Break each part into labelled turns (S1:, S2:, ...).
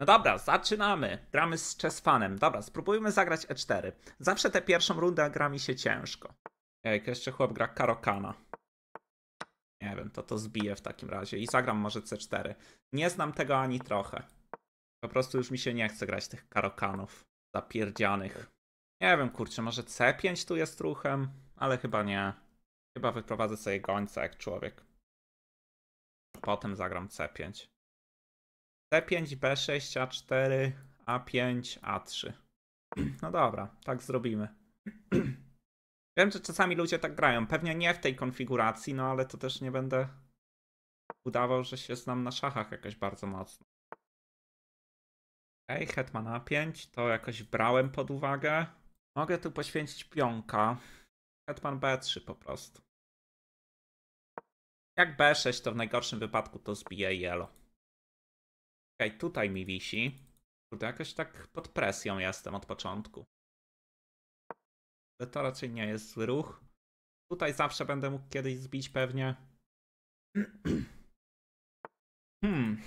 S1: No dobra, zaczynamy. Gramy z Chessfanem. Dobra, spróbujmy zagrać E4. Zawsze tę pierwszą rundę gra mi się ciężko. Ej, jeszcze chłop gra Karokana. Nie wiem, to to zbiję w takim razie i zagram może C4. Nie znam tego ani trochę. Po prostu już mi się nie chce grać tych Karokanów zapierdzianych. Nie wiem, kurczę, może C5 tu jest ruchem, ale chyba nie. Chyba wyprowadzę sobie gońca jak człowiek. Potem zagram C5. C5, B6, A4, A5, A3. No dobra, tak zrobimy. Wiem, że czasami ludzie tak grają. Pewnie nie w tej konfiguracji, no ale to też nie będę udawał, że się znam na szachach jakoś bardzo mocno. Ej, okay, Hetman A5, to jakoś brałem pod uwagę. Mogę tu poświęcić pionka. Hetman B3 po prostu. Jak B6, to w najgorszym wypadku to zbije yellow. Okej, okay, tutaj mi wisi. Kurde, jakoś tak pod presją jestem od początku. Ale to raczej nie jest ruch. Tutaj zawsze będę mógł kiedyś zbić pewnie. Hmm.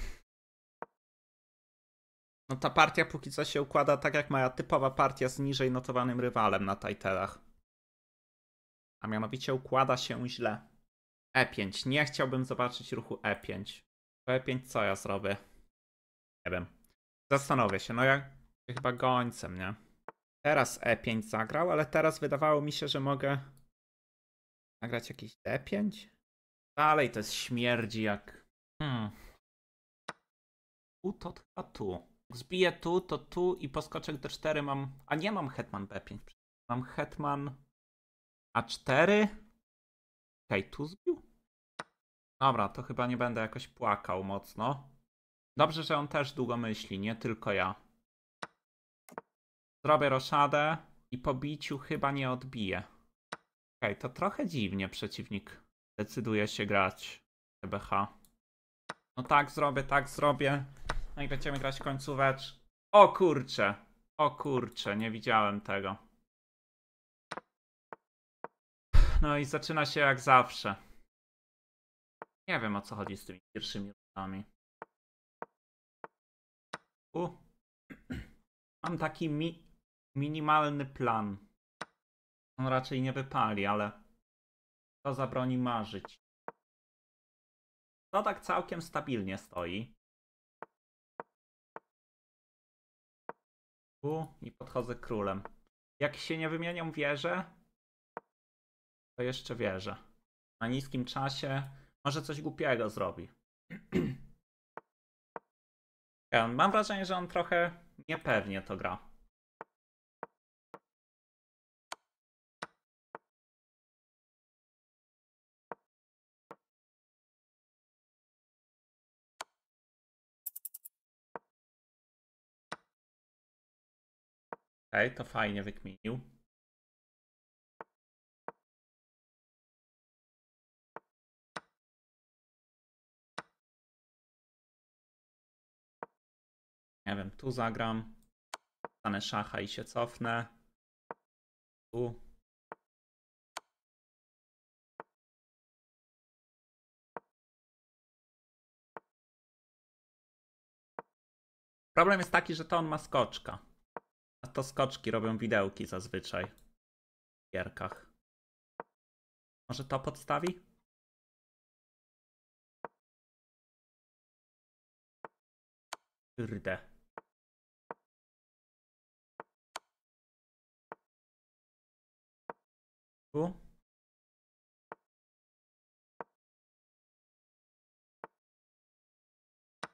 S1: No ta partia póki co się układa tak jak moja typowa partia z niżej notowanym rywalem na titelach. A mianowicie układa się źle. E5. Nie chciałbym zobaczyć ruchu E5. E5 co ja zrobię? Nie wiem. Zastanowię się, no ja chyba gońcem, nie? Teraz E5 zagrał, ale teraz wydawało mi się, że mogę nagrać jakiś D5. Dalej to jest śmierdzi jak... Hmm. Tu to chyba tu. Zbiję tu, to tu i poskoczek D4 mam... A nie mam hetman B5. Mam hetman A4. Okej, tu zbił? Dobra, to chyba nie będę jakoś płakał mocno. Dobrze, że on też długo myśli, nie tylko ja. Zrobię roszadę i po biciu chyba nie odbiję. Okej, okay, to trochę dziwnie przeciwnik decyduje się grać TBH. E no tak zrobię, tak zrobię. No i będziemy grać końcówecz. O kurcze, o kurcze, nie widziałem tego. No i zaczyna się jak zawsze. Nie wiem o co chodzi z tymi pierwszymi rundami. U. Mam taki mi minimalny plan. On raczej nie wypali, ale to zabroni marzyć.
S2: To tak całkiem stabilnie stoi.
S1: U i podchodzę królem. Jak się nie wymienią wieże, to jeszcze wieże. Na niskim czasie może coś głupiego zrobi. Mam
S2: wrażenie, że on trochę niepewnie to gra. Okej, okay, to fajnie wykminił. Nie wiem, tu zagram. Stanę szacha i się cofnę. Tu.
S1: Problem jest taki, że to on ma skoczka. A to skoczki robią widełki zazwyczaj. W gierkach. Może to podstawi?
S2: Kurde. Tu?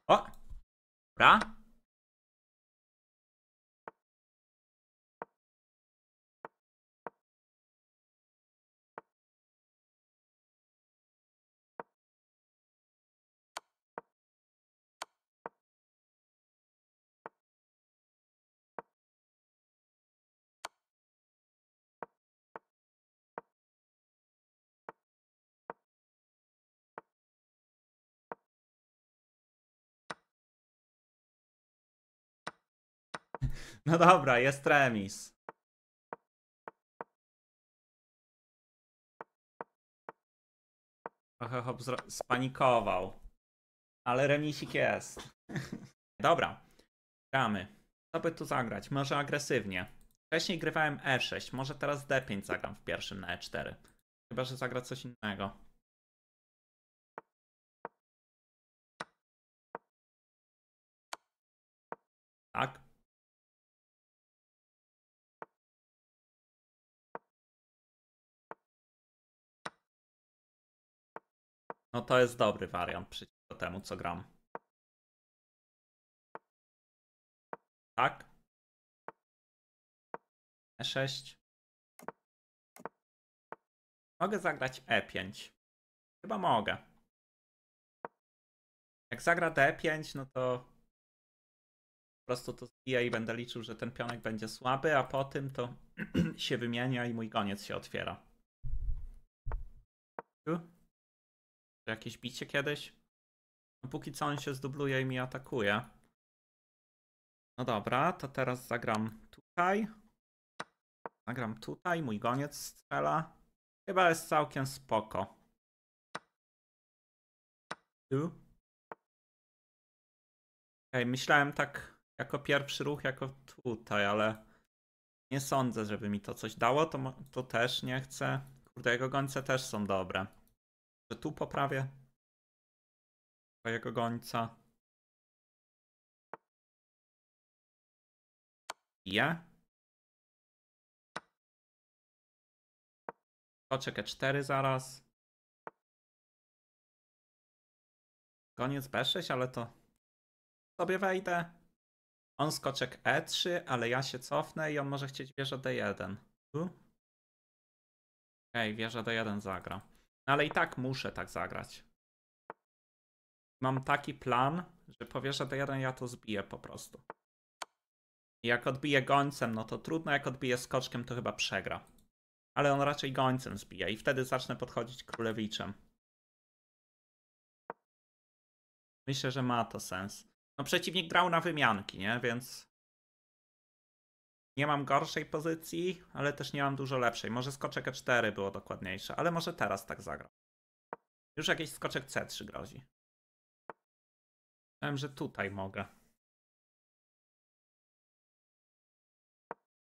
S2: O! Dobra. No dobra, jest remis. Trochę hop
S1: spanikował. Ale remisik jest. dobra, gramy. Co by tu zagrać? Może agresywnie. Wcześniej grywałem E6, może teraz D5 zagram w pierwszym na E4. Chyba, że zagra coś innego.
S2: Tak. No to jest dobry wariant przeciwko temu, co gram. Tak. E6. Mogę zagrać E5. Chyba mogę.
S1: Jak zagra D5, no to po prostu to zbiję i będę liczył, że ten pionek będzie słaby, a po tym to się wymienia i mój koniec się otwiera. Tu? jakieś bicie kiedyś? No póki co on się zdubluje i mi atakuje. No dobra, to teraz zagram tutaj. Zagram tutaj, mój goniec strzela. Chyba jest całkiem spoko. Tu. Okej, okay, myślałem tak jako pierwszy ruch, jako tutaj, ale nie sądzę, żeby mi to coś dało, to, to też nie chcę. Kurde, jego gońce też są dobre. Że tu poprawię twojego gońca.
S2: Ja. Koczek E4 zaraz.
S1: Koniec B6, ale to sobie wejdę. On skoczek E3, ale ja się cofnę i on może chcieć wieżę D1. Tu? Okej, okay, wieża D1 zagra. No, ale i tak muszę tak zagrać. Mam taki plan, że powieszę D1, ja to zbiję po prostu. jak odbiję gońcem, no to trudno, jak odbiję skoczkiem, to chyba przegra. Ale on raczej gońcem zbija i wtedy zacznę podchodzić królewiczem. Myślę, że ma to sens. No przeciwnik grał na wymianki, nie? Więc nie mam gorszej pozycji, ale też nie mam dużo lepszej. Może skoczek E4 było dokładniejsze, ale może teraz tak zagra. Już jakiś skoczek C3 grozi. Wiem, że tutaj mogę.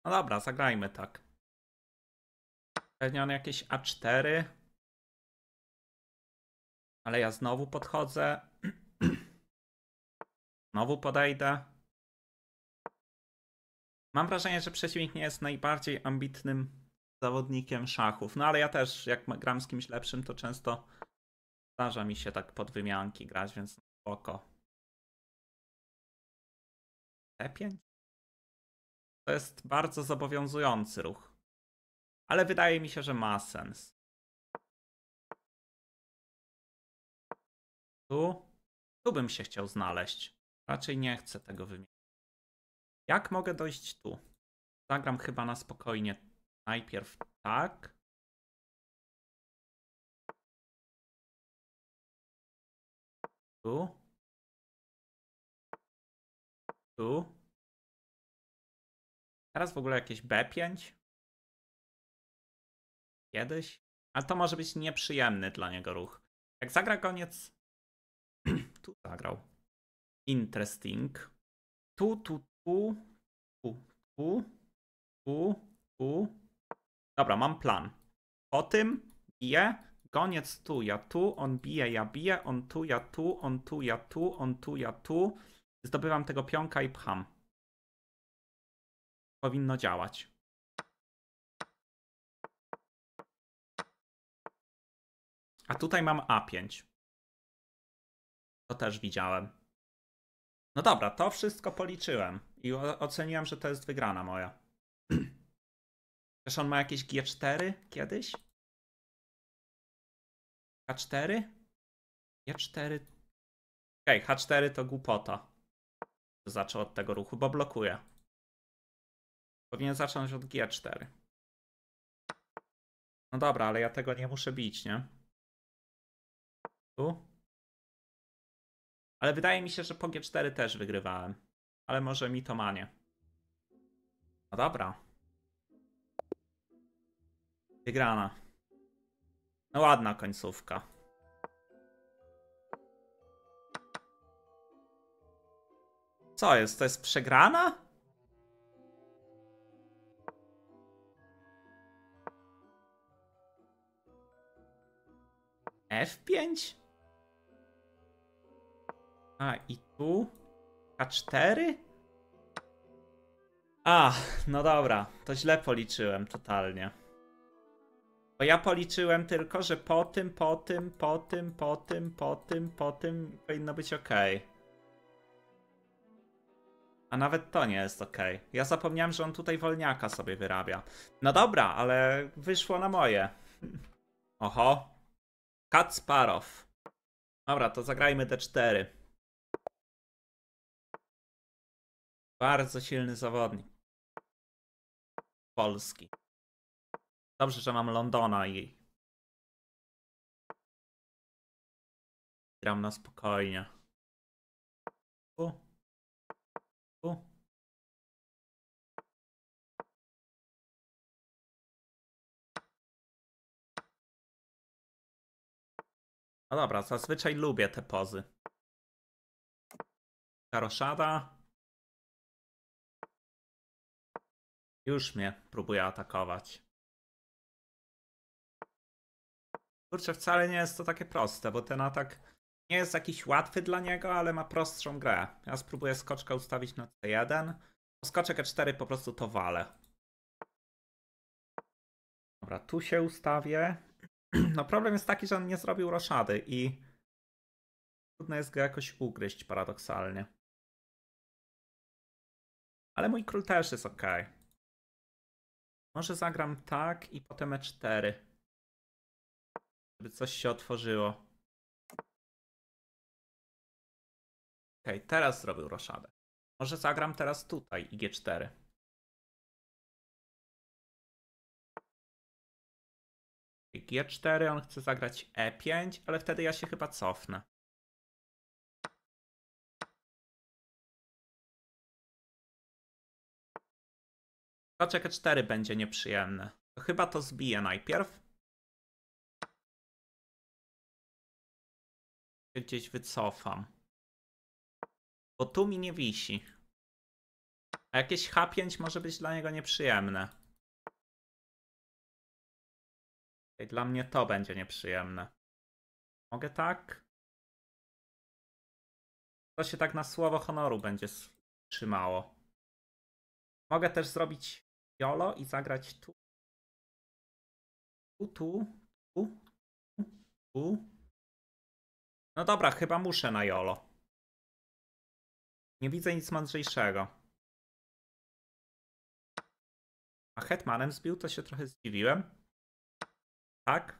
S2: No dobra, zagrajmy tak.
S1: Pewnie on jakieś A4. Ale ja znowu podchodzę. Znowu podejdę. Mam wrażenie, że przeciwnik nie jest najbardziej ambitnym zawodnikiem szachów. No ale ja też, jak gram z kimś lepszym, to często zdarza mi się tak pod wymianki grać, więc no, oko.
S2: T5? E to jest bardzo zobowiązujący ruch. Ale wydaje mi się, że ma sens.
S1: Tu? Tu bym się chciał znaleźć. Raczej nie chcę tego wymienić. Jak mogę dojść tu? Zagram chyba na spokojnie. Najpierw
S2: tak. Tu. Tu. Teraz w ogóle jakieś B5.
S1: Kiedyś. Ale to może być nieprzyjemny dla niego ruch. Jak zagra koniec. tu zagrał. Interesting. Tu, tu, u, U, U, U, U. Dobra, mam plan. O tym bije, goniec tu, ja tu, on bije, ja bije, on tu, ja tu, on tu, ja tu, on tu, ja tu. Zdobywam tego pionka i pcham. Powinno działać.
S2: A tutaj mam A5.
S1: To też widziałem. No dobra, to wszystko policzyłem. I oceniłem, że to jest wygrana moja. Też on ma jakieś G4 kiedyś? H4? G4? Okej, okay, H4 to głupota. Zaczął od tego ruchu, bo blokuje. Powinien zacząć od G4. No dobra, ale ja tego nie muszę bić, nie? Tu? Ale wydaje mi się, że po G4 też wygrywałem ale może mi to manie. No dobra. Wygrana. No ładna końcówka. Co jest? To jest przegrana? F5? A i tu? A4? A, no dobra, to źle policzyłem totalnie. Bo ja policzyłem tylko, że po tym, po tym, po tym, po tym, po tym, po tym powinno być ok. A nawet to nie jest ok. Ja zapomniałem, że on tutaj wolniaka sobie wyrabia. No dobra, ale wyszło na moje. Oho. Kacparow. Dobra, to zagrajmy D4.
S2: Bardzo silny zawodnik. Polski. Dobrze, że mam Londona i gram na spokojnie. U. U. No dobra, zazwyczaj lubię te pozy. Karoszada. Już mnie próbuje atakować.
S1: Kurczę, wcale nie jest to takie proste, bo ten atak nie jest jakiś łatwy dla niego, ale ma prostszą grę. Ja spróbuję skoczka ustawić na C1. Skoczek E4 po prostu to wale. Dobra, tu się ustawię. No problem jest taki, że on nie zrobił roszady i trudno jest go jakoś ugryźć paradoksalnie. Ale mój król też jest ok. Może zagram tak i potem E4. Żeby coś się otworzyło. Ok,
S2: okay, teraz zrobił roszadę. Może zagram teraz tutaj i G4. G4, on chce zagrać E5, ale wtedy ja się chyba cofnę. Paczek 4 będzie nieprzyjemny. To chyba to zbiję najpierw.
S1: Gdzieś wycofam. Bo tu mi nie wisi. A jakieś H5 może być dla niego nieprzyjemne. Dla mnie to będzie nieprzyjemne. Mogę tak?
S2: To się tak na słowo honoru będzie trzymało. Mogę też zrobić YOLO i zagrać tu, tu, tu, tu, tu. No dobra, chyba muszę na YOLO. Nie widzę nic mądrzejszego. A Hetmanem zbił, to się trochę zdziwiłem. Tak?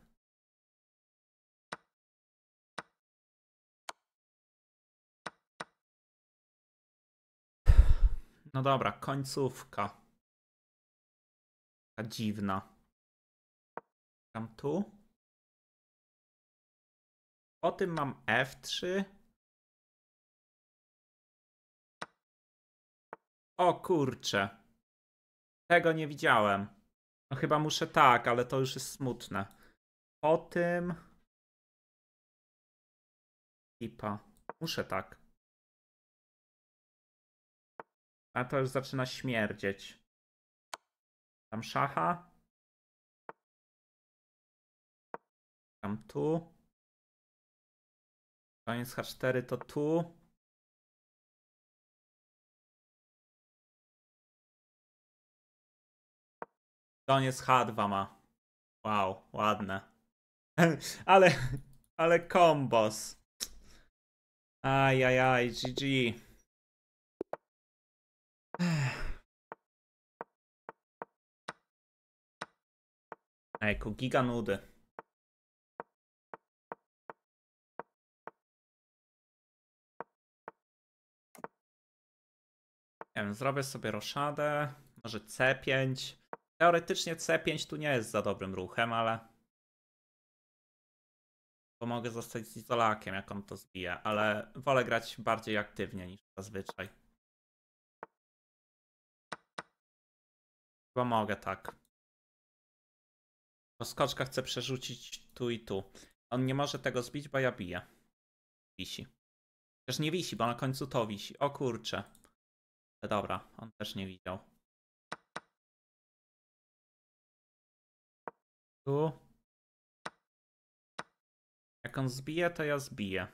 S2: No dobra, końcówka taka dziwna. Tam tu. Po tym mam F3.
S1: O kurcze. Tego nie widziałem. No chyba muszę tak, ale to już jest smutne. Po tym...
S2: Kipa. Muszę tak. A to już zaczyna śmierdzieć. Tam szacha. Tam tu. Koniec H4 to tu. Koniec H2 ma.
S1: Wow, ładne. ale, ale kombos. Ajajaj, GG.
S2: Ejku, giga nudy.
S1: Nie wiem, zrobię sobie roszadę, może C5. Teoretycznie C5 tu nie jest za dobrym ruchem, ale... Bo mogę zostać z izolakiem, jak on to zbije, ale wolę grać bardziej aktywnie niż zazwyczaj. Chyba mogę tak. No, skoczka chce przerzucić tu i tu. On nie może tego zbić, bo ja biję. Wisi. Też nie wisi, bo na końcu to wisi. O kurcze.
S2: Dobra, on też nie widział. Tu. Jak on zbije, to ja zbiję.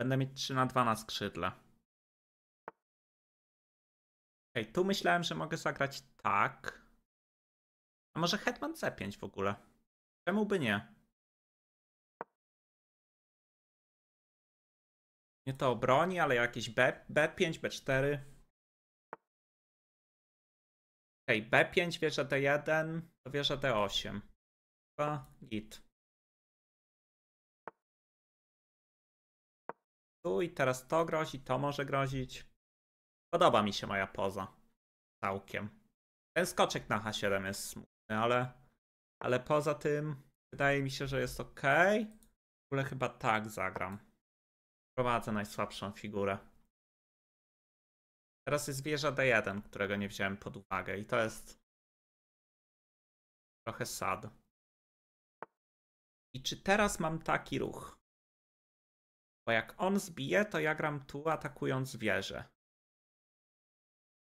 S2: Będę mieć 3 na 2 na skrzydle. Okej, okay, tu myślałem, że mogę zagrać tak. A może Hetman C5 w ogóle? Czemu by nie? Nie to broni, ale jakieś B, B5, B4. Okej, B5, wieża D1, to wieża D8. Chyba git.
S1: Tu i teraz to grozi, to może grozić. Podoba mi się moja poza. Całkiem. Ten skoczek na H7 jest ale, ale poza tym wydaje mi się, że jest ok. W ogóle chyba tak zagram. Prowadzę najsłabszą figurę. Teraz jest wieża D1, którego nie wziąłem pod uwagę i to jest trochę sad. I czy teraz mam taki ruch? Bo jak on zbije, to ja gram tu atakując wieżę.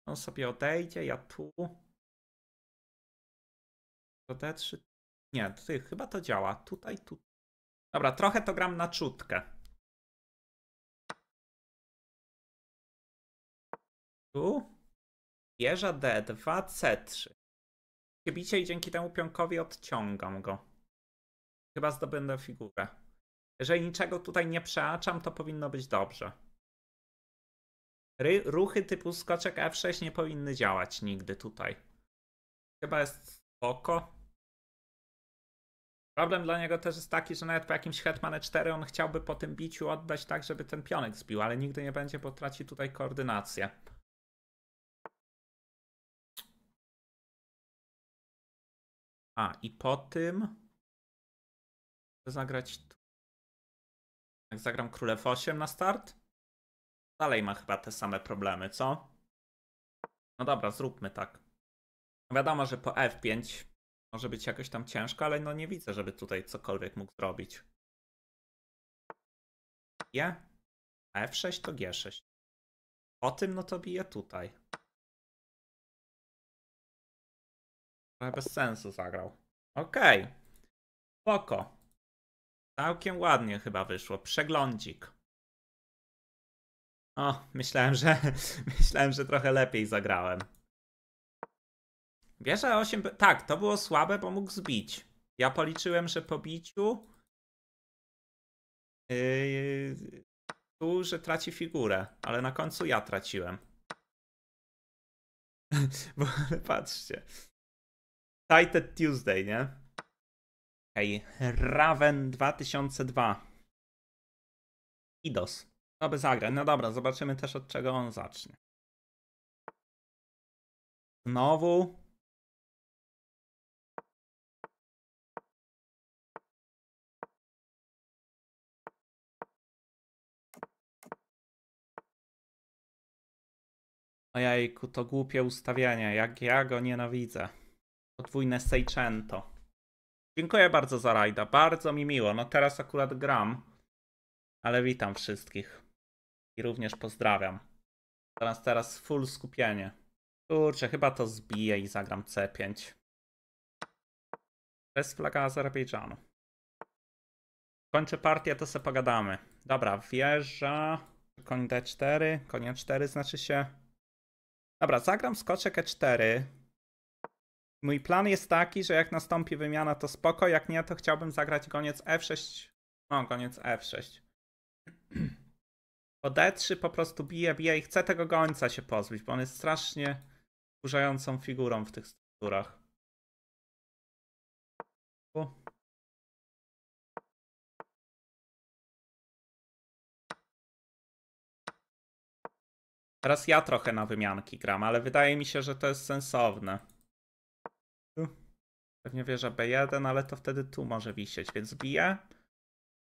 S2: On sobie odejdzie, ja tu. To D3. Nie, ty, chyba to działa. Tutaj, tu. Dobra, trochę to gram na czutkę.
S1: Tu. Wieża D2, C3. Przybicie i dzięki temu pionkowi odciągam go. Chyba zdobędę figurę. Jeżeli niczego tutaj nie przeaczam, to powinno być dobrze. Ry ruchy typu skoczek F6 nie powinny działać nigdy tutaj. Chyba jest oko. Problem dla niego też jest taki, że nawet po jakimś hetmanie 4 on chciałby po tym biciu oddać tak, żeby ten pionek zbił, ale nigdy nie będzie, bo traci tutaj koordynację. A, i po tym zagrać tu. Jak zagram królew 8 na start, dalej ma chyba te same problemy, co? No dobra, zróbmy tak. Wiadomo, że po F5 może być jakoś tam ciężko, ale no nie widzę, żeby tutaj cokolwiek mógł zrobić. G, F6 to G6. Po tym no
S2: to bije tutaj. Trochę bez sensu
S1: zagrał. Okej. Okay. Spoko. Całkiem ładnie chyba wyszło. Przeglądzik. O, myślałem, że myślałem, że trochę lepiej zagrałem. Bierze 8... Tak, to było słabe, bo mógł zbić. Ja policzyłem, że po biciu... Yy, tu, że traci figurę, ale na końcu ja traciłem. bo patrzcie. Tited Tuesday, nie? Hej, Raven 2002. Idos. To by zagrać. No dobra, zobaczymy też od czego on zacznie.
S2: Znowu
S1: Ojejku, to głupie ustawienie, jak ja go nienawidzę. Podwójne Seicento. Dziękuję bardzo za rajda, bardzo mi miło. No teraz akurat gram, ale witam wszystkich. I również pozdrawiam. Teraz teraz full skupienie. Kurczę, chyba to zbiję i zagram C5. Bez flaga Azerbejdżanu. Kończę partię, to sobie pogadamy. Dobra, wieża. Koń D4, konia 4 znaczy się. Dobra, zagram skoczek e4. Mój plan jest taki, że jak nastąpi wymiana to spoko, jak nie to chciałbym zagrać goniec f6. O, goniec f6. Po d3 po prostu bije, bije i chcę tego gońca się pozbyć, bo on jest strasznie wkurzającą figurą w tych strukturach.
S2: O. Teraz ja
S1: trochę na wymianki gram, ale wydaje mi się, że to jest sensowne. Tu. Pewnie wieża B1, ale to wtedy tu może wisieć, więc biję.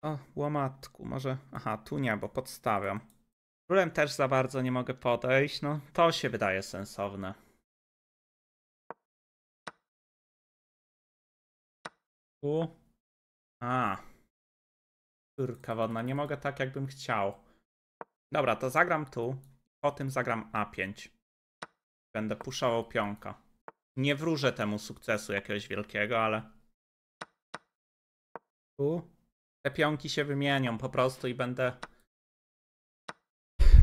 S1: O, łomatku, może... Aha, tu nie, bo podstawiam. Królem też za bardzo nie mogę podejść, no to się wydaje sensowne. Tu. A. Córka wodna, nie mogę tak jakbym chciał. Dobra, to zagram tu. Potem zagram A5. Będę puszał pionka. Nie wróżę temu sukcesu jakiegoś wielkiego, ale... Tu? Te pionki się wymienią po prostu i będę...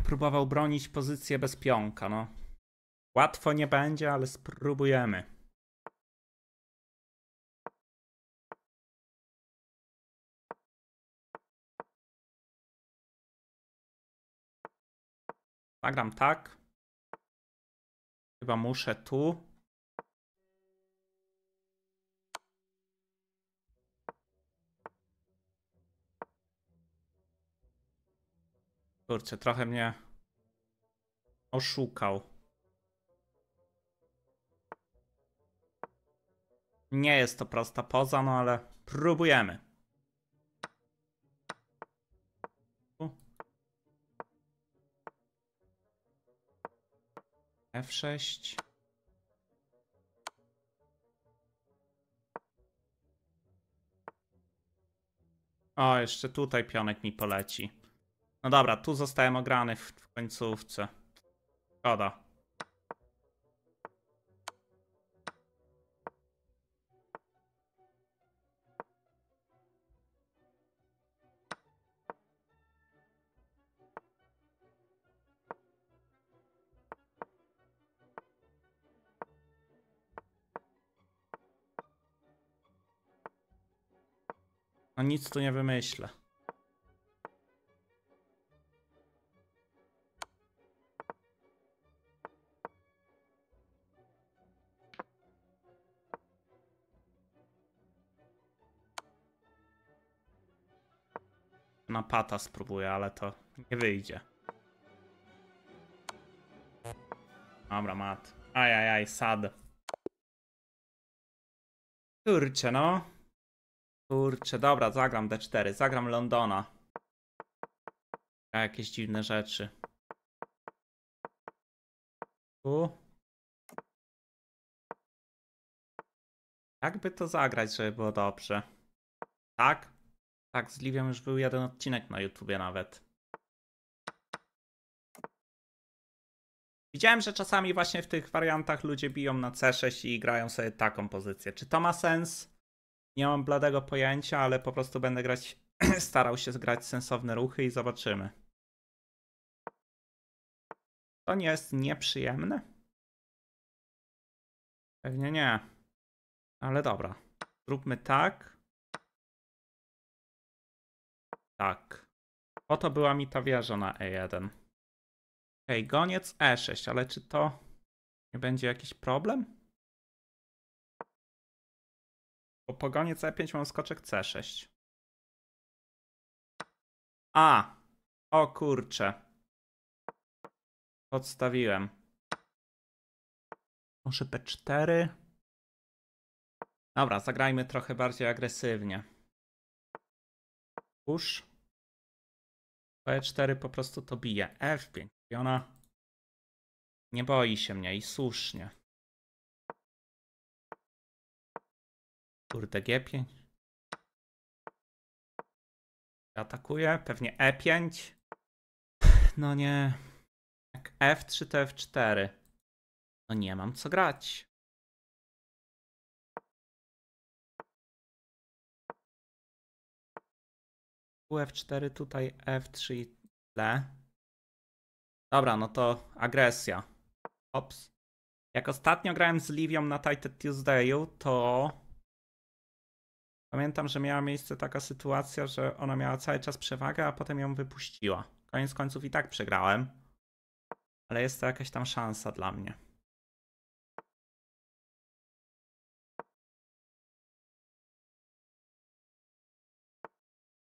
S1: Próbował bronić pozycję bez pionka, no. Łatwo nie będzie, ale spróbujemy.
S2: Nagram tak.
S1: Chyba muszę tu. Kurczę, trochę mnie oszukał. Nie jest to prosta poza, no ale próbujemy. F6. O, jeszcze tutaj pionek mi poleci. No dobra, tu zostałem ograny w końcówce. Szkoda. No nic tu nie wymyślę. Na pata spróbuję, ale to nie wyjdzie. Dobra, mat. Ajajaj, sad. Kurczę, no. Kurczę, dobra, zagram D4, zagram Londona. A jakieś dziwne rzeczy. Tu. Jakby to zagrać, żeby było dobrze. Tak? Tak, z już był jeden odcinek na YouTubie nawet. Widziałem, że czasami właśnie w tych wariantach ludzie biją na C6 i grają sobie taką pozycję. Czy to ma sens? Nie mam bladego pojęcia, ale po prostu będę grać, starał się zgrać sensowne ruchy i zobaczymy. To nie jest
S2: nieprzyjemne? Pewnie nie. Ale
S1: dobra. Zróbmy tak. Tak. Oto była mi ta wieża na E1. Ok, okay, goniec E6, ale czy to nie będzie jakiś problem?
S2: Po pogonie C5 mam skoczek C6. A! O kurcze. Podstawiłem. Może P4?
S1: Dobra, zagrajmy trochę bardziej agresywnie. Push. P4 po prostu to bije. F5. I ona
S2: nie boi się mnie i słusznie.
S1: Kurde, G5. Atakuje, pewnie E5. No nie. Jak F3 to F4. No nie mam co grać. F4, tutaj F3 i tle. Dobra, no to agresja. Ops. Jak ostatnio grałem z Livią na Titan Tuesdayu, to Pamiętam, że miała miejsce taka sytuacja, że ona miała cały czas przewagę, a potem ją wypuściła. Koniec końców i tak przegrałem. Ale jest to jakaś tam szansa dla mnie.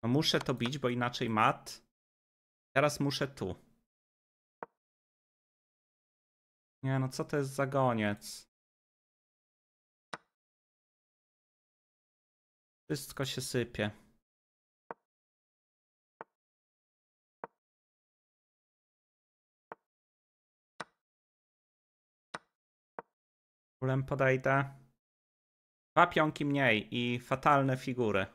S2: No muszę to bić, bo inaczej mat. Teraz muszę tu. Nie no, co to jest za goniec? Wszystko się sypie. Królem podejdę. Dwa pionki mniej i fatalne figury.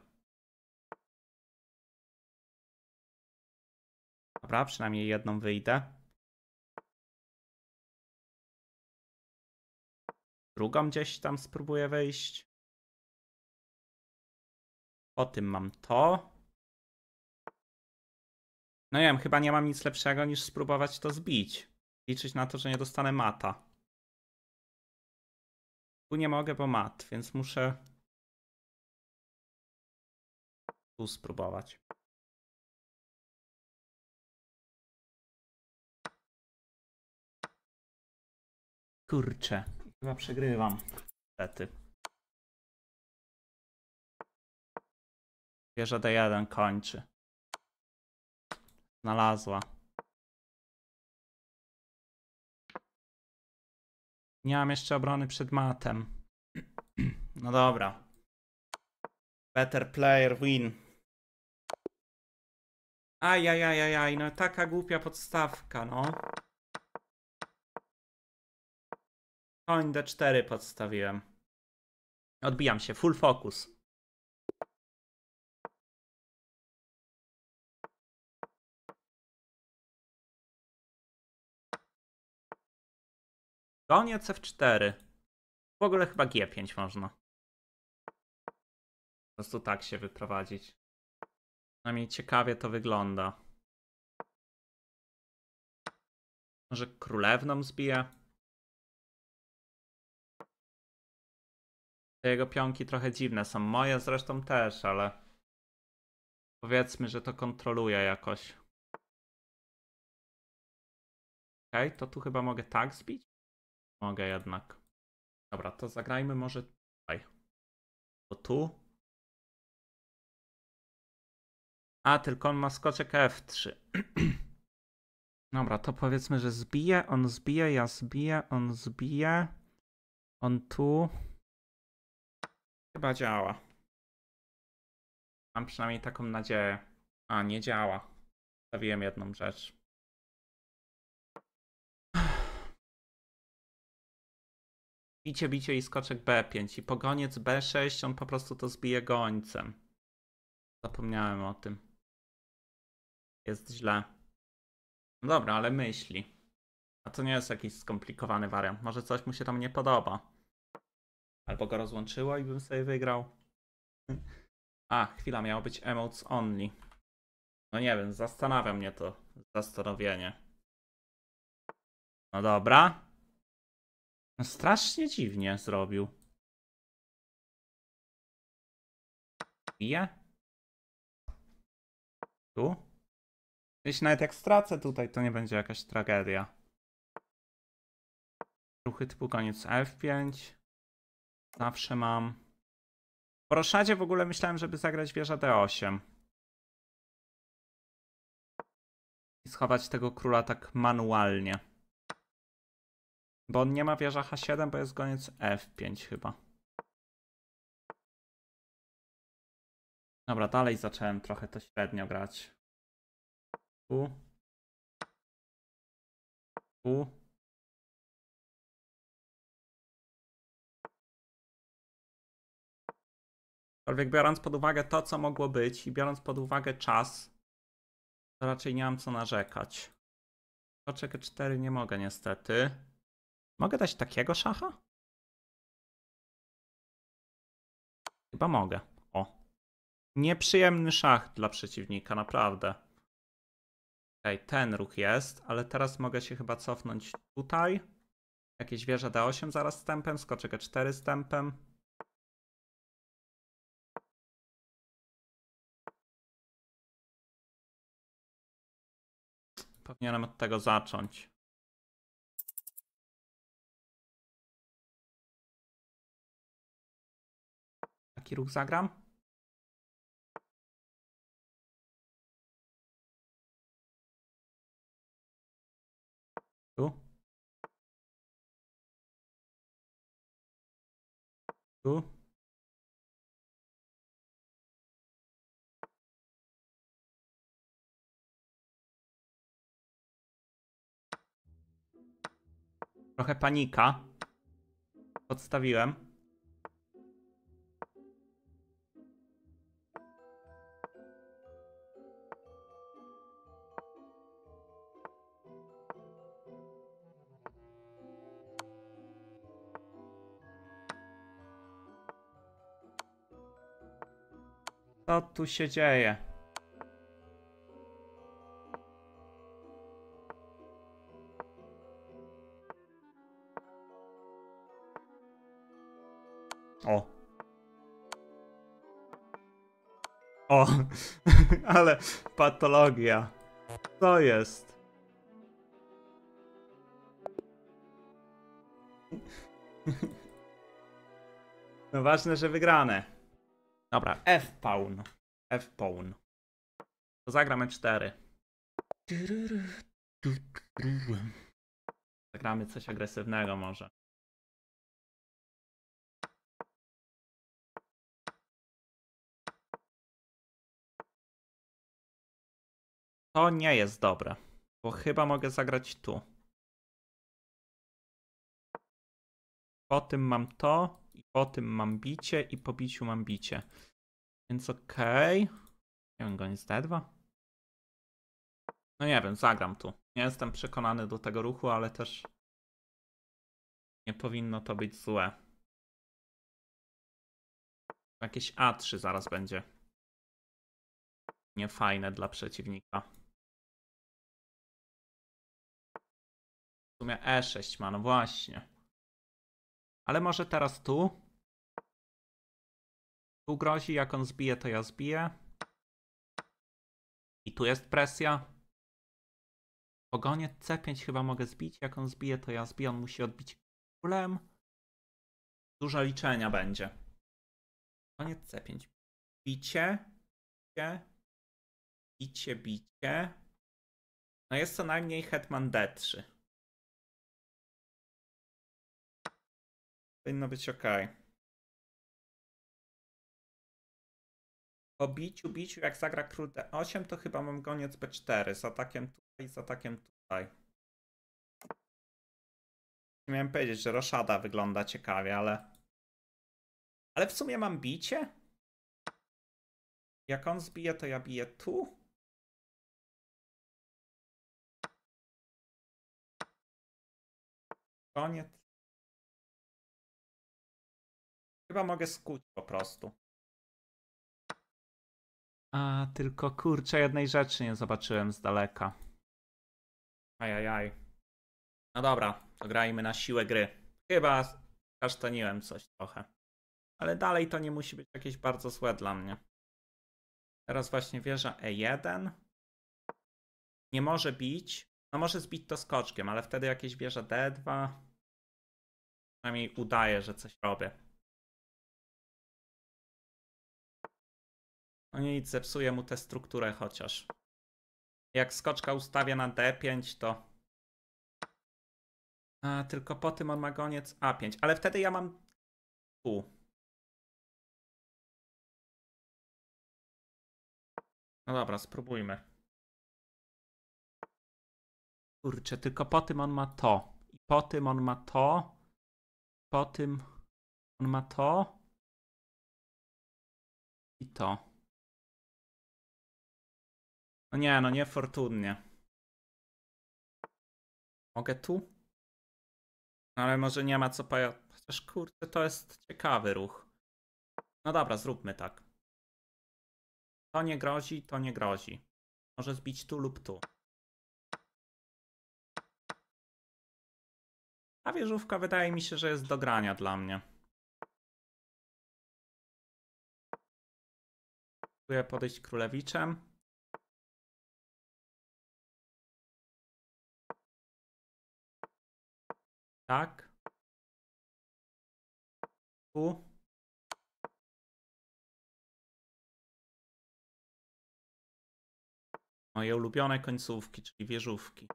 S2: Dobra, przynajmniej jedną wyjdę. Drugą gdzieś tam spróbuję wejść. Po tym mam to.
S1: No nie wiem, chyba nie mam nic lepszego niż spróbować to zbić. Liczyć na to, że nie dostanę mata. Tu nie mogę, bo mat, więc muszę
S2: tu spróbować. Kurczę, chyba przegrywam. Niestety. Wieża D1 kończy. Znalazła.
S1: Nie mam jeszcze obrony przed matem.
S2: No dobra.
S1: Better player win. Ajajajajaj, no taka głupia podstawka, no. Koń D4 podstawiłem. Odbijam
S2: się, full focus. Koniec F4. W ogóle chyba G5 można. Po prostu tak się wyprowadzić. Przynajmniej ciekawie to wygląda. Może królewną zbije. Te jego pionki
S1: trochę dziwne są. Moje zresztą też, ale powiedzmy, że to kontroluje jakoś. Okej, okay, to tu chyba mogę
S2: tak zbić? Mogę jednak. Dobra, to zagrajmy może tutaj. o tu.
S1: A, tylko on ma skoczek F3. Dobra, to powiedzmy, że zbije, on zbije, ja zbiję, on zbije. On tu. Chyba działa. Mam przynajmniej taką nadzieję. A, nie
S2: działa. Stawiłem jedną rzecz.
S1: Bicie, bicie i skoczek B5 i pogoniec B6, on po prostu to zbije gońcem. Zapomniałem o tym. Jest źle. No dobra, ale myśli. A to nie jest jakiś skomplikowany wariant. Może coś mu się tam nie podoba. Albo go rozłączyło i bym sobie wygrał. A, chwila, miało być emotes only. No nie wiem, zastanawia mnie to zastanowienie. No dobra. No strasznie dziwnie zrobił.
S2: Ja? Tu?
S1: Jeśli nawet jak stracę tutaj, to nie będzie jakaś tragedia. Ruchy typu koniec F5. Zawsze mam. W roszadzie w ogóle myślałem, żeby zagrać wieża D8. I schować tego króla tak manualnie. Bo on nie ma wieża H7, bo jest goniec F5 chyba. Dobra, dalej zacząłem trochę to średnio grać.
S2: U. U.
S1: Aczkolwiek biorąc pod uwagę to, co mogło być i biorąc pod uwagę czas, to raczej nie mam co narzekać. Poczekaj 4 nie mogę niestety.
S2: Mogę dać takiego szacha?
S1: Chyba mogę. O. Nieprzyjemny szach dla przeciwnika, naprawdę. Okej, okay, ten ruch jest, ale teraz mogę się chyba cofnąć tutaj. Jakieś wieża D8 zaraz stępem, skoczek E4 stępem.
S2: Powinienem od tego zacząć. taki ruch zagram. Tu. Tu.
S1: Trochę panika. Podstawiłem. Co tu się dzieje? O. O, ale patologia. Co jest? No ważne, że wygrane. Dobra, F-pawn. F-pawn. To zagramy 4. Zagramy
S2: coś agresywnego może.
S1: To nie jest dobre, bo chyba mogę zagrać tu. Po tym mam to i po tym mam bicie i po biciu mam bicie. Więc okej. Okay. Nie wiem, gonić D2? No nie wiem, zagram tu. Nie jestem przekonany do tego ruchu, ale też
S2: nie powinno to być złe. Jakieś A3 zaraz będzie. Niefajne dla przeciwnika. W sumie E6
S1: ma, no właśnie. Ale może teraz tu. Tu grozi, jak on zbije, to ja zbiję. I tu jest presja. Pogoniec C5 chyba mogę zbić. Jak on zbije, to ja zbiję. On musi odbić królem. Dużo liczenia będzie.
S2: Koniec C5. Bicie. Bicie. Bicie, bicie. No jest co najmniej Hetman D3. Powinno być ok. Po biciu, biciu, jak zagra król d8, to chyba mam goniec
S1: b4 z atakiem tutaj, z atakiem tutaj. Miałem powiedzieć, że roszada wygląda ciekawie, ale... Ale w sumie mam bicie? Jak on zbije, to ja biję tu?
S2: Koniec. Chyba mogę skuć po
S1: prostu. A, tylko kurczę, jednej rzeczy nie zobaczyłem z daleka. Ajajaj. No dobra, to grajmy na siłę gry. Chyba kasztaniłem coś trochę. Ale dalej to nie musi być jakieś bardzo złe dla mnie. Teraz właśnie wieża E1. Nie może bić. No może zbić to skoczkiem, ale wtedy jakieś wieża D2. Przynajmniej udaje, że coś robię.
S2: No nic, zepsuje mu tę strukturę chociaż.
S1: Jak skoczka ustawia na D5, to... A, tylko po tym on ma goniec A5. Ale wtedy ja mam...
S2: U. No dobra, spróbujmy. Kurczę, tylko po tym on ma to. I po tym on ma to. Po tym on ma to. I to. No nie,
S1: no niefortunnie. Mogę tu? No ale może nie ma co paja... Chociaż kurde, to jest ciekawy ruch. No dobra, zróbmy tak. To nie grozi, to nie grozi. Może
S2: zbić tu lub tu. A wieżówka wydaje mi się, że jest do grania dla mnie. Próbuję podejść królewiczem. Tak. Tu. Moje ulubione końcówki, czyli wieżówki.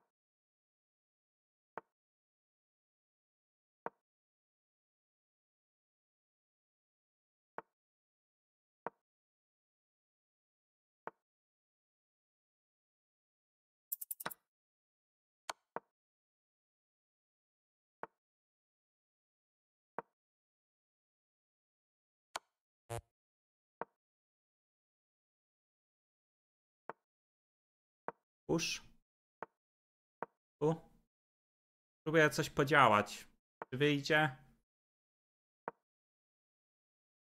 S2: Push. Tu. Próbuję coś
S1: podziałać. Czy wyjdzie?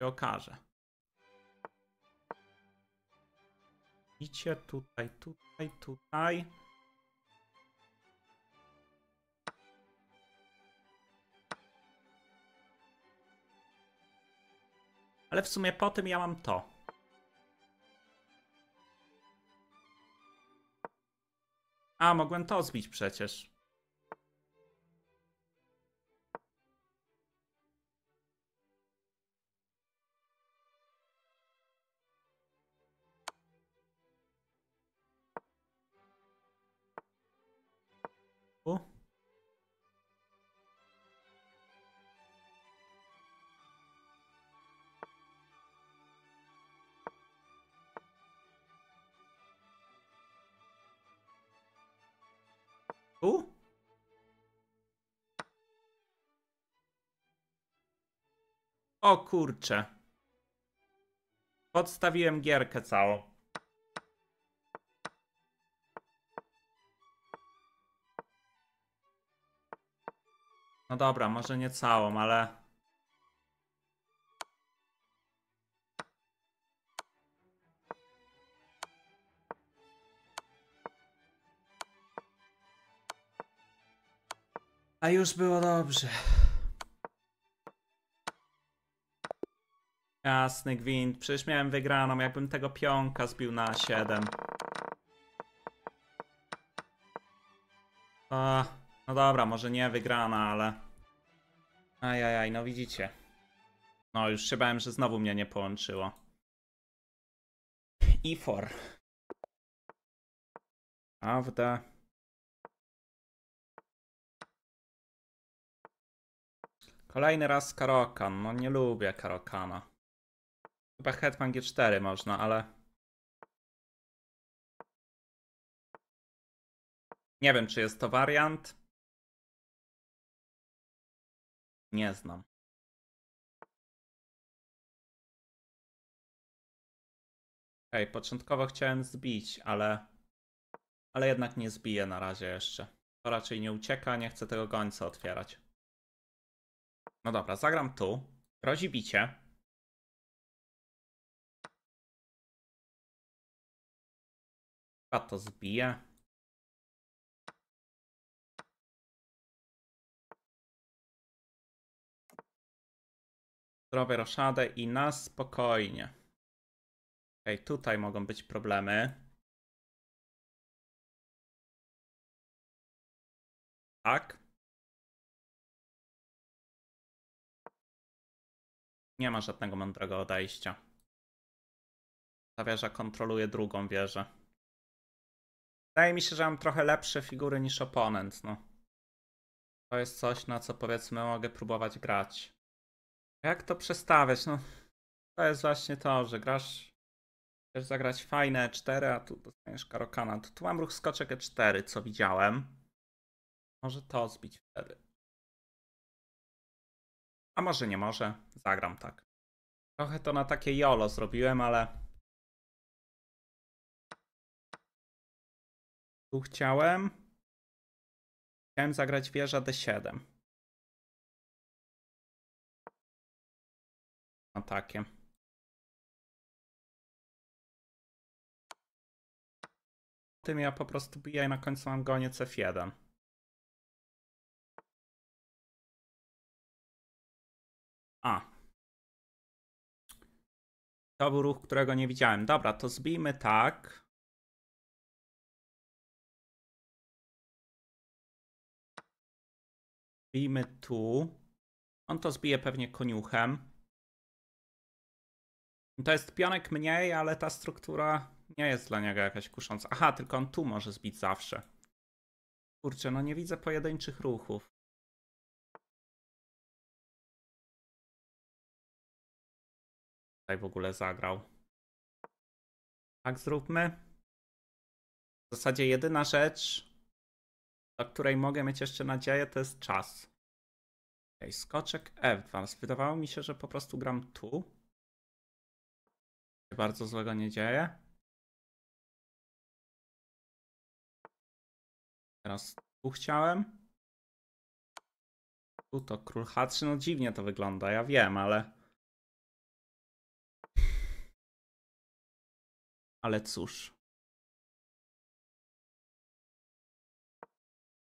S1: I okaże. Idźcie tutaj, tutaj, tutaj. Ale w sumie po tym ja mam to. A, mogłem to zbić przecież. Tu? O kurcze. Podstawiłem gierkę całą. No dobra, może nie całą, ale... A już było dobrze. Jasny gwint, przecież miałem wygraną, jakbym tego pionka zbił na 7. A, no dobra, może nie wygrana, ale... Ajajaj, no widzicie. No już się bałem, że znowu mnie nie połączyło. I for.
S2: Prawda.
S1: Kolejny raz Karokan. No nie lubię Karokana. Chyba Hetman G4 można, ale...
S2: Nie wiem, czy jest to wariant. Nie znam.
S1: Okej, okay, początkowo chciałem zbić, ale... Ale jednak nie zbiję na razie jeszcze. To raczej nie ucieka, nie chcę tego gońca otwierać. No dobra, zagram tu. Grozi bicie.
S2: Chyba to zbije. Zrobię roszadę i na spokojnie. Okej, okay, tutaj mogą być problemy. Tak. Nie ma żadnego mądrego odejścia.
S1: Ta wieża kontroluje drugą wieżę. Wydaje mi się, że mam trochę lepsze figury niż oponent, no. To jest coś, na co powiedzmy mogę próbować grać. Jak to przestawiać? No, to jest właśnie to, że grasz Chcesz zagrać fajne 4, e a tu dostaniesz karokana. Tu, tu mam ruch skoczek E4, co widziałem. Może to zbić wtedy. A może nie może, zagram tak.
S2: Trochę to na takie jolo zrobiłem, ale... Tu chciałem... Chciałem zagrać wieża D7. Atakiem. No tym ja po prostu biję na końcu mam goniec F1. A. To był ruch, którego nie widziałem. Dobra, to zbijmy tak. Zbijmy
S1: tu. On to zbije pewnie koniuchem. To jest pionek mniej, ale ta struktura nie jest dla niego jakaś kusząca. Aha, tylko on tu może zbić zawsze. Kurczę, no nie widzę pojedynczych ruchów. tutaj w ogóle zagrał. Tak zróbmy. W zasadzie jedyna rzecz, dla której mogę mieć jeszcze nadzieję, to jest czas. Ok, skoczek F2. Wydawało mi się, że po prostu gram tu.
S2: Bardzo złego nie dzieje. Teraz tu chciałem. Tu to król H3. No dziwnie to wygląda, ja wiem, ale... ale cóż.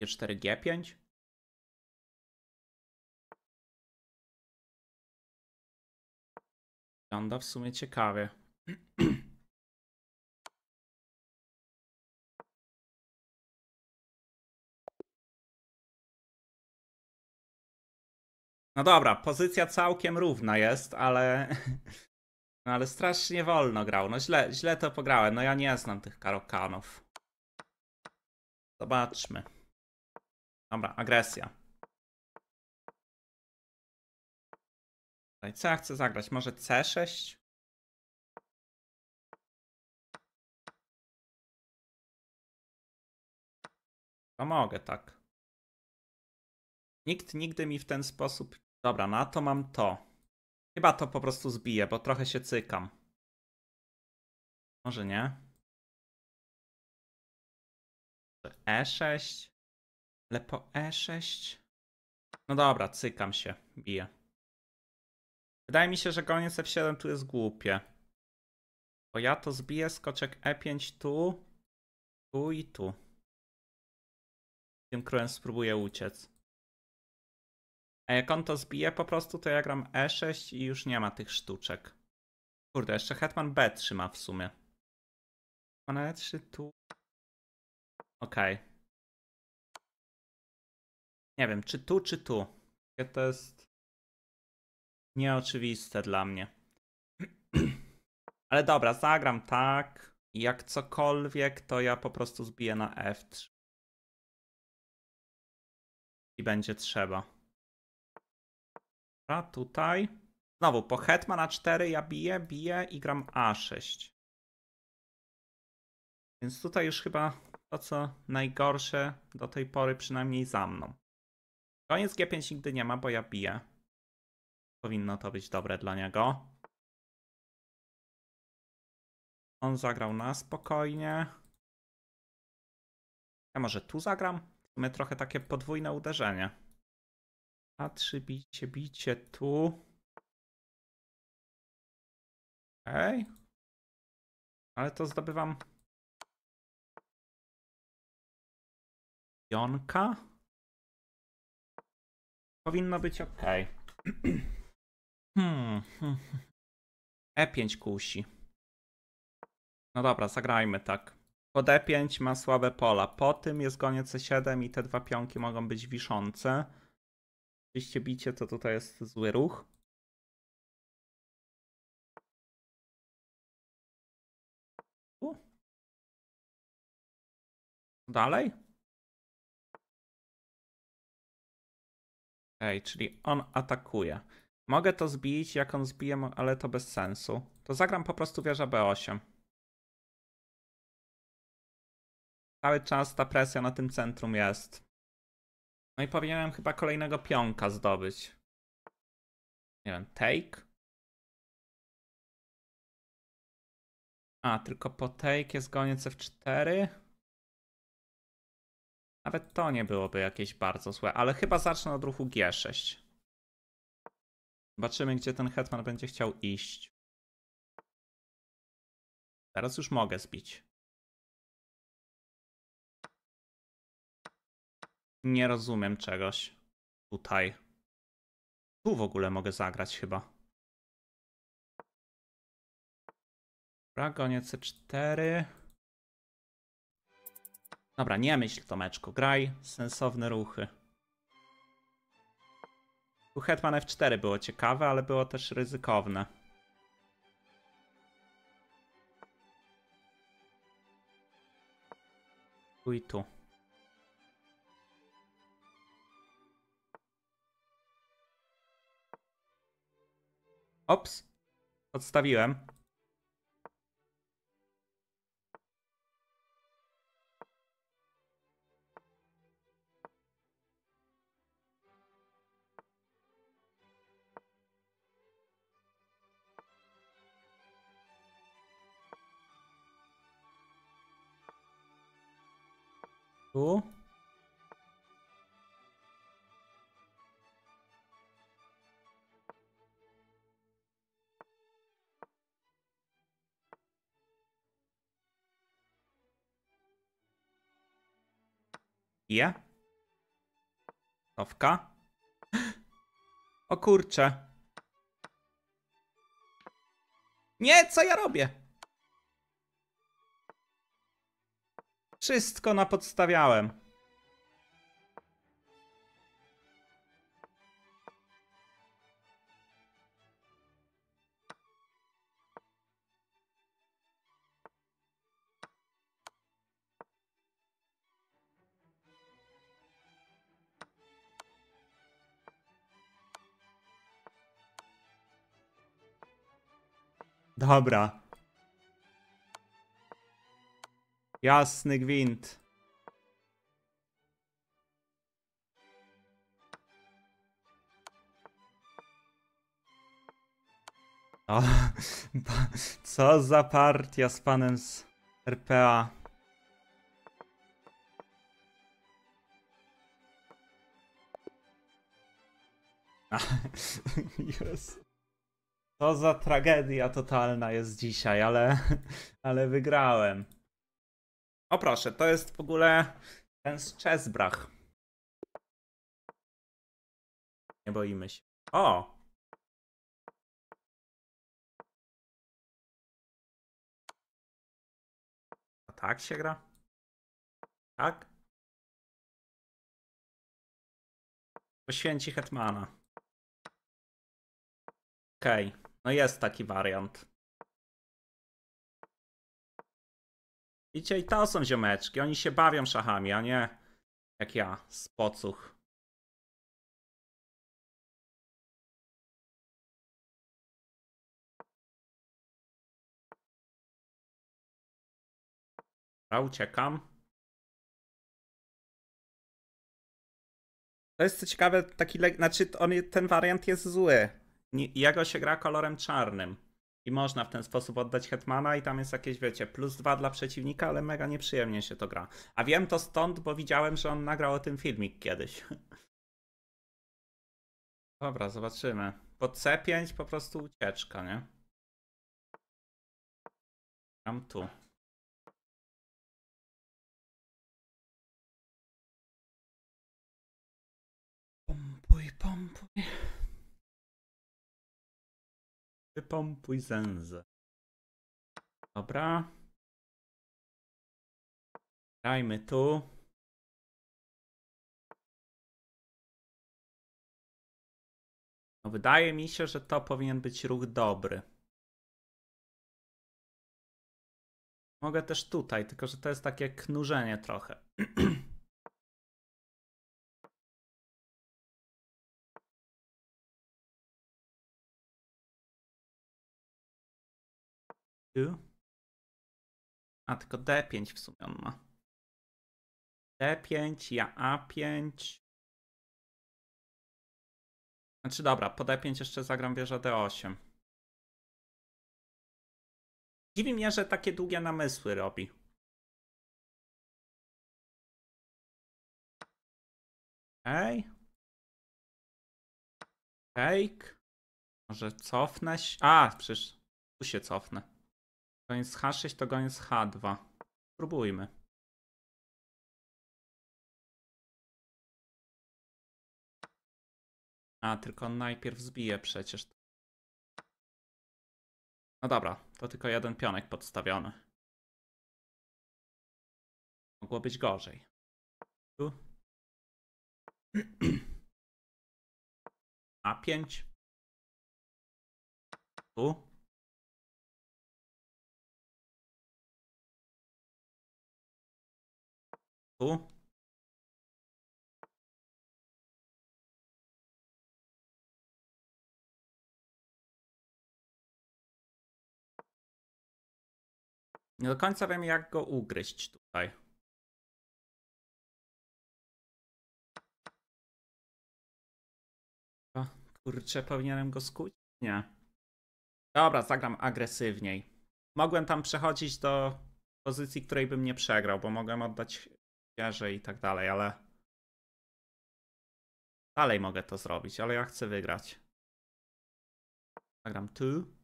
S2: G4, G5. Wygląda w sumie ciekawie.
S1: No dobra, pozycja całkiem równa jest, ale No ale strasznie wolno grał. No źle, źle to pograłem. No ja nie znam tych karokanów. Zobaczmy. Dobra, agresja.
S2: Co ja chcę zagrać? Może C6?
S1: To mogę tak. Nikt nigdy mi w ten sposób... Dobra, na to mam to. Chyba to po prostu zbiję, bo trochę się cykam. Może nie. E6. Ale po E6. No dobra, cykam się, biję. Wydaje mi się, że koniec F7 tu jest głupie. Bo ja to zbiję skoczek E5 tu, tu i tu. Tym królem spróbuję uciec. A jak on to zbije po prostu, to ja gram E6 i już nie ma tych sztuczek. Kurde, jeszcze Hetman B 3 ma w sumie. Hetman E3 tu...
S2: Okej. Okay. Nie wiem, czy tu, czy tu.
S1: To jest nieoczywiste dla mnie. Ale dobra, zagram tak. Jak cokolwiek, to ja po prostu zbiję na F3. I będzie trzeba. A tutaj. Znowu po hetman na 4 ja biję, biję i gram A6. Więc tutaj już chyba to, co najgorsze do tej pory, przynajmniej za mną. Koniec G5 nigdy nie ma, bo ja biję. Powinno to być dobre dla niego. On zagrał na spokojnie. Ja może tu zagram? My trochę takie podwójne uderzenie. A3, bicie, bicie tu.
S2: Okej. Ale to zdobywam... Jonka.
S1: Powinno być ok.
S2: hmm. hmm, hmm.
S1: E5 kusi. No dobra, zagrajmy tak. Po d 5 ma słabe pola. Po tym jest gonie C7 e i te dwa pionki mogą być wiszące. Oczywiście bicie to tutaj jest zły ruch. U. Dalej. Ej, czyli on atakuje. Mogę to zbić, jak on zbije, ale to bez sensu. To zagram po prostu wieża B8. Cały czas ta presja na tym centrum jest. No i powinienem chyba kolejnego pionka zdobyć. Nie wiem, take? A, tylko po take jest goniec F4. Nawet to nie byłoby jakieś bardzo złe, ale chyba zacznę od ruchu G6. Zobaczymy, gdzie ten hetman będzie chciał iść.
S2: Teraz już mogę zbić. Nie rozumiem czegoś tutaj. Tu w ogóle mogę zagrać chyba.
S1: Dragonie C4. Dobra, nie myśl Tomeczku, graj sensowne ruchy. Tu Hetman F4 było ciekawe, ale było też ryzykowne. Tu i tu. Ops. Odstawiłem. Tu. Je. Nowka. O kurcze. Nie, co ja robię? Wszystko napodstawiałem. Dobra. Jasny gwint. O, co za partia z panem z RPA. Yes. To za tragedia totalna jest dzisiaj, ale, ale wygrałem. O proszę, to jest w ogóle ten z Czesbrach.
S2: Nie boimy się. O! A tak się gra? Tak? Poświęci Hetmana. Okej. Okay. No jest taki wariant. Widzicie, i to są ziomeczki. Oni się bawią szachami, a nie jak ja, z pocuch. uciekam.
S1: To jest co ciekawe, taki, znaczy on, ten wariant jest zły jego się gra kolorem czarnym. I można w ten sposób oddać Hetmana i tam jest jakieś, wiecie, plus dwa dla przeciwnika, ale mega nieprzyjemnie się to gra. A wiem to stąd, bo widziałem, że on nagrał o tym filmik kiedyś. Dobra, zobaczymy. Bo C5 po prostu ucieczka, nie?
S2: Tam tu. Pompuj, pompuj. Wypompuj zęzy. Dobra. Dajmy tu.
S1: No wydaje mi się, że to powinien być ruch dobry. Mogę też tutaj, tylko że to jest takie knurzenie
S2: trochę. A tylko D5 w sumie on ma. D5, ja A5. Znaczy dobra, po D5 jeszcze zagram wieża D8. Dziwi mnie, że takie długie namysły robi. Ej.
S1: Take. Może cofnę się. A, przecież tu się cofnę. Goniec H6 to goniec H2. Spróbujmy.
S2: A, tylko najpierw zbije przecież. No dobra, to tylko jeden pionek podstawiony. Mogło być gorzej. Tu. A5. Tu. Tu? Nie do końca wiem, jak go ugryźć tutaj.
S1: O, kurczę, powinienem go skuć? Nie. Dobra, zagram agresywniej. Mogłem tam przechodzić do pozycji, której bym nie przegrał, bo mogłem oddać pierze i tak dalej, ale dalej mogę to zrobić,
S2: ale ja chcę wygrać. Zagram tu.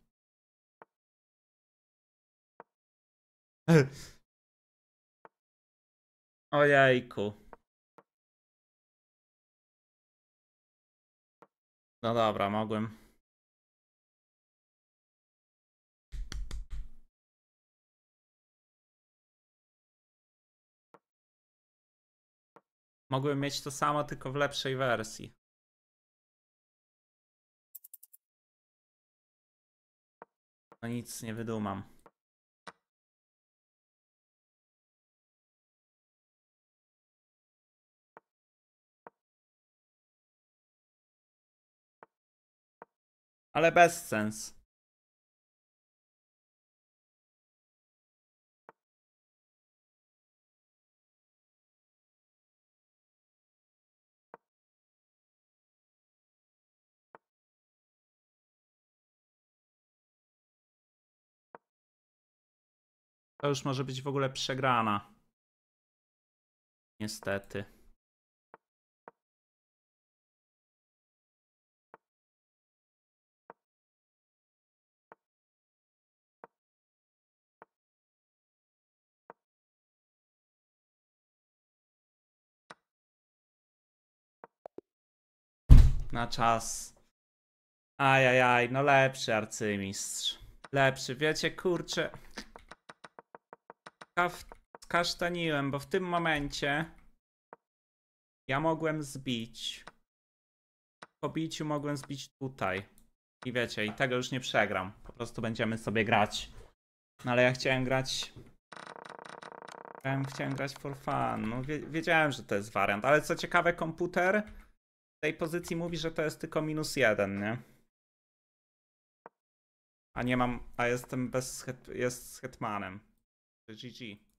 S2: Ojejku. No dobra, mogłem. mogłem mieć to samo, tylko w lepszej wersji. No nic nie wydumam. Ale bez sens. To już może być w ogóle przegrana. Niestety. na
S1: czas. Ajajaj, no lepszy arcymistrz. Lepszy, wiecie, kurczę skasztaniłem, bo w tym momencie ja mogłem zbić. Po biciu mogłem zbić tutaj. I wiecie, i tego już nie przegram. Po prostu będziemy sobie grać. No ale ja chciałem grać... Chciałem, chciałem grać for fun. No, wiedziałem, że to jest wariant, ale co ciekawe, komputer w tej pozycji mówi, że to jest tylko minus jeden, nie? A nie mam... A jestem bez... jest z hetmanem. g i g